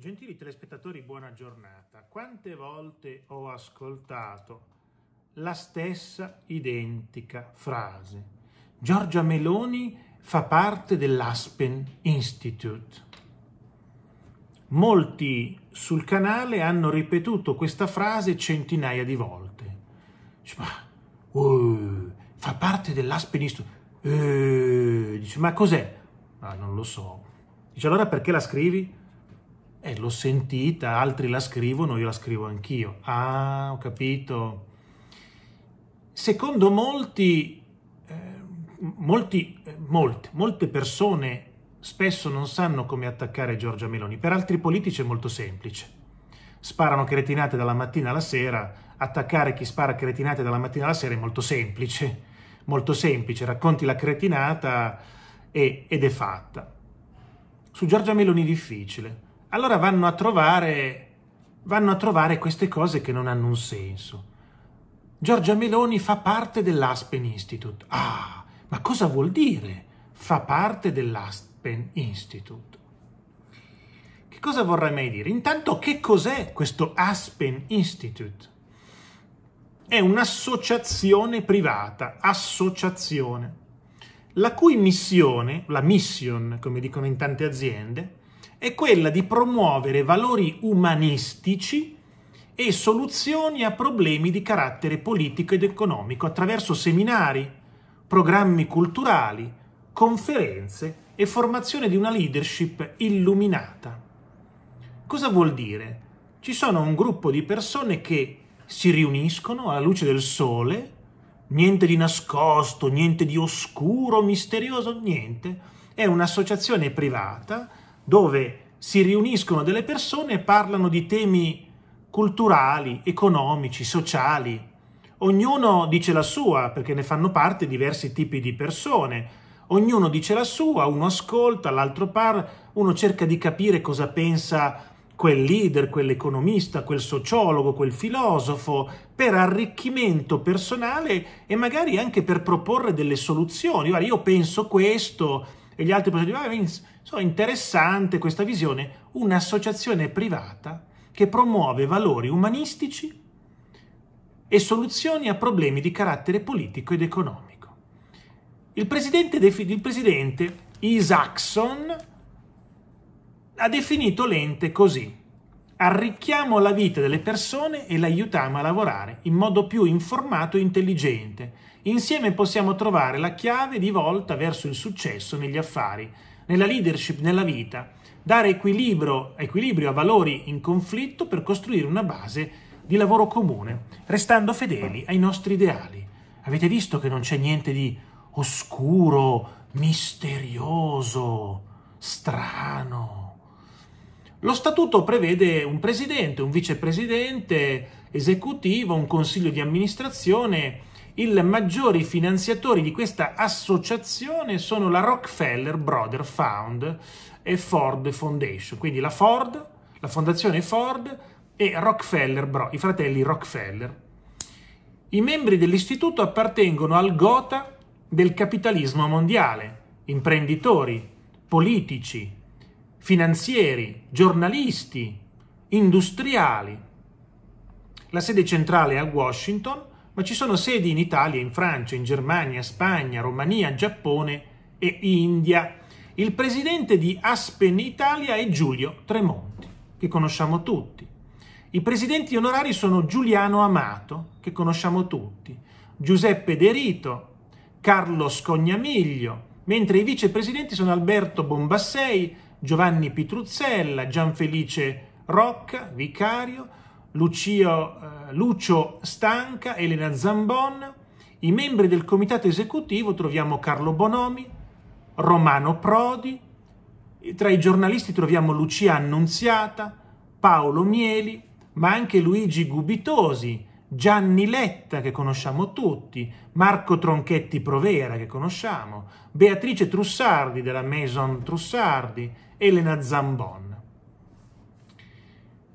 Gentili telespettatori, buona giornata. Quante volte ho ascoltato la stessa identica frase. Giorgia Meloni fa parte dell'Aspen Institute. Molti sul canale hanno ripetuto questa frase centinaia di volte. Dice, ma uh, fa parte dell'Aspen Institute. Uh, dice, ma cos'è? Ma ah, non lo so. Dice, allora perché la scrivi? Eh, l'ho sentita, altri la scrivono, io la scrivo anch'io. Ah, ho capito. Secondo molti, eh, molti, eh, molte, molte persone spesso non sanno come attaccare Giorgia Meloni. Per altri politici è molto semplice. Sparano cretinate dalla mattina alla sera, attaccare chi spara cretinate dalla mattina alla sera è molto semplice. Molto semplice, racconti la cretinata e, ed è fatta. Su Giorgia Meloni difficile allora vanno a trovare, vanno a trovare queste cose che non hanno un senso. Giorgia Meloni fa parte dell'Aspen Institute. Ah, ma cosa vuol dire fa parte dell'Aspen Institute? Che cosa vorrei mai dire? Intanto che cos'è questo Aspen Institute? È un'associazione privata, associazione, la cui missione, la mission, come dicono in tante aziende, è quella di promuovere valori umanistici e soluzioni a problemi di carattere politico ed economico attraverso seminari, programmi culturali, conferenze e formazione di una leadership illuminata. Cosa vuol dire? Ci sono un gruppo di persone che si riuniscono alla luce del sole, niente di nascosto, niente di oscuro, misterioso, niente. È un'associazione privata dove si riuniscono delle persone e parlano di temi culturali, economici, sociali. Ognuno dice la sua, perché ne fanno parte diversi tipi di persone. Ognuno dice la sua, uno ascolta, l'altro parla, uno cerca di capire cosa pensa quel leader, quell'economista, quel sociologo, quel filosofo, per arricchimento personale e magari anche per proporre delle soluzioni. Guarda, io penso questo, e gli altri possono dire, ah, so, interessante questa visione, un'associazione privata che promuove valori umanistici e soluzioni a problemi di carattere politico ed economico. Il presidente, il presidente Isaacson ha definito l'ente così arricchiamo la vita delle persone e le aiutiamo a lavorare in modo più informato e intelligente. Insieme possiamo trovare la chiave di volta verso il successo negli affari, nella leadership, nella vita, dare equilibrio, equilibrio a valori in conflitto per costruire una base di lavoro comune, restando fedeli ai nostri ideali. Avete visto che non c'è niente di oscuro, misterioso, strano. Lo statuto prevede un presidente, un vicepresidente esecutivo, un consiglio di amministrazione. I maggiori finanziatori di questa associazione sono la Rockefeller Brother Fund e Ford Foundation, quindi la Ford, la fondazione Ford e Rockefeller Bro, i fratelli Rockefeller. I membri dell'istituto appartengono al gota del capitalismo mondiale, imprenditori, politici, finanzieri, giornalisti, industriali. La sede centrale è a Washington, ma ci sono sedi in Italia, in Francia, in Germania, Spagna, Romania, Giappone e India. Il presidente di Aspen Italia è Giulio Tremonti, che conosciamo tutti. I presidenti onorari sono Giuliano Amato, che conosciamo tutti, Giuseppe De Rito, Carlo Scognamiglio, mentre i vicepresidenti sono Alberto Bombassei, Giovanni Pitruzzella, Gianfelice Rocca, vicario, Lucio, eh, Lucio Stanca, Elena Zambon. I membri del comitato esecutivo troviamo Carlo Bonomi, Romano Prodi, tra i giornalisti troviamo Lucia Annunziata, Paolo Mieli, ma anche Luigi Gubitosi, Gianni Letta che conosciamo tutti, Marco Tronchetti Provera che conosciamo, Beatrice Trussardi della Maison Trussardi, Elena Zambon.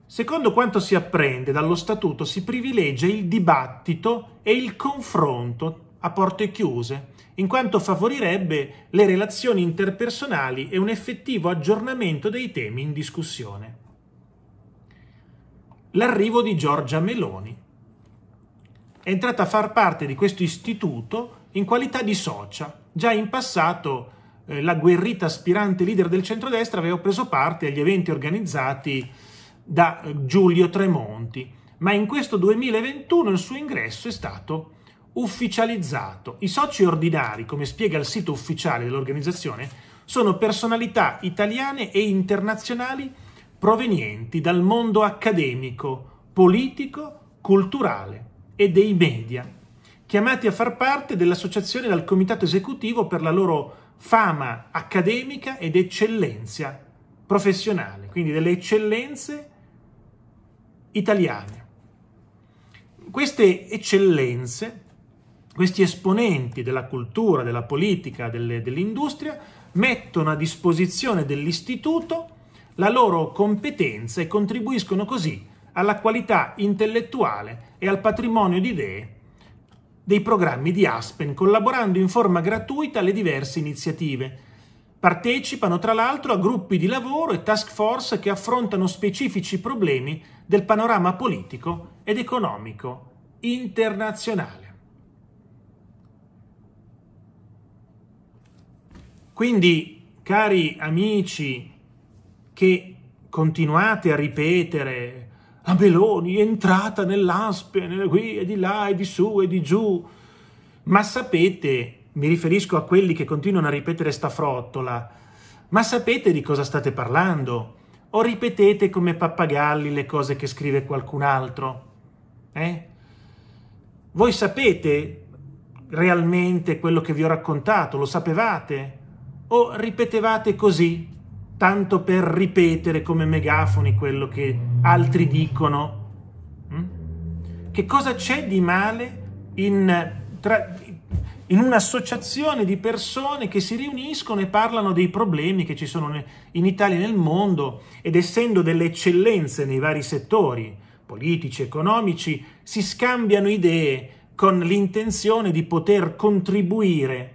Secondo quanto si apprende dallo statuto si privilegia il dibattito e il confronto a porte chiuse, in quanto favorirebbe le relazioni interpersonali e un effettivo aggiornamento dei temi in discussione. L'arrivo di Giorgia Meloni è entrata a far parte di questo istituto in qualità di socia. Già in passato eh, la guerrita aspirante leader del centrodestra aveva preso parte agli eventi organizzati da eh, Giulio Tremonti, ma in questo 2021 il suo ingresso è stato ufficializzato. I soci ordinari, come spiega il sito ufficiale dell'organizzazione, sono personalità italiane e internazionali provenienti dal mondo accademico, politico, culturale e dei media, chiamati a far parte dell'associazione dal comitato esecutivo per la loro fama accademica ed eccellenza professionale, quindi delle eccellenze italiane. Queste eccellenze, questi esponenti della cultura, della politica, dell'industria, mettono a disposizione dell'istituto la loro competenza e contribuiscono così alla qualità intellettuale e al patrimonio di idee dei programmi di Aspen, collaborando in forma gratuita alle diverse iniziative. Partecipano tra l'altro a gruppi di lavoro e task force che affrontano specifici problemi del panorama politico ed economico internazionale. Quindi, cari amici che continuate a ripetere la Meloni è entrata nell'Aspe, qui e di là e di su e di giù. Ma sapete, mi riferisco a quelli che continuano a ripetere sta frottola, ma sapete di cosa state parlando? O ripetete come pappagalli le cose che scrive qualcun altro? Eh? Voi sapete realmente quello che vi ho raccontato? Lo sapevate? O ripetevate così tanto per ripetere come megafoni quello che altri dicono. Mm? Che cosa c'è di male in, tra, in un'associazione di persone che si riuniscono e parlano dei problemi che ci sono in Italia e nel mondo ed essendo delle eccellenze nei vari settori, politici, economici, si scambiano idee con l'intenzione di poter contribuire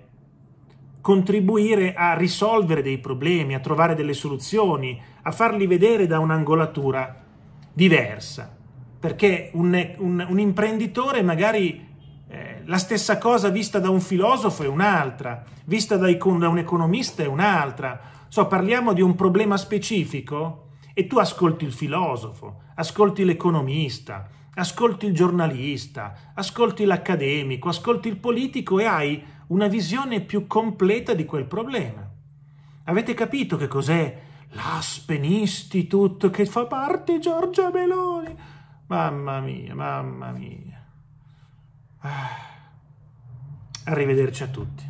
contribuire a risolvere dei problemi, a trovare delle soluzioni, a farli vedere da un'angolatura diversa. Perché un, un, un imprenditore magari eh, la stessa cosa vista da un filosofo è un'altra, vista da, da un economista è un'altra. So, parliamo di un problema specifico e tu ascolti il filosofo, ascolti l'economista, ascolti il giornalista, ascolti l'accademico, ascolti il politico e hai una visione più completa di quel problema. Avete capito che cos'è l'Aspen Institute che fa parte Giorgia Meloni? Mamma mia, mamma mia. Ah. Arrivederci a tutti.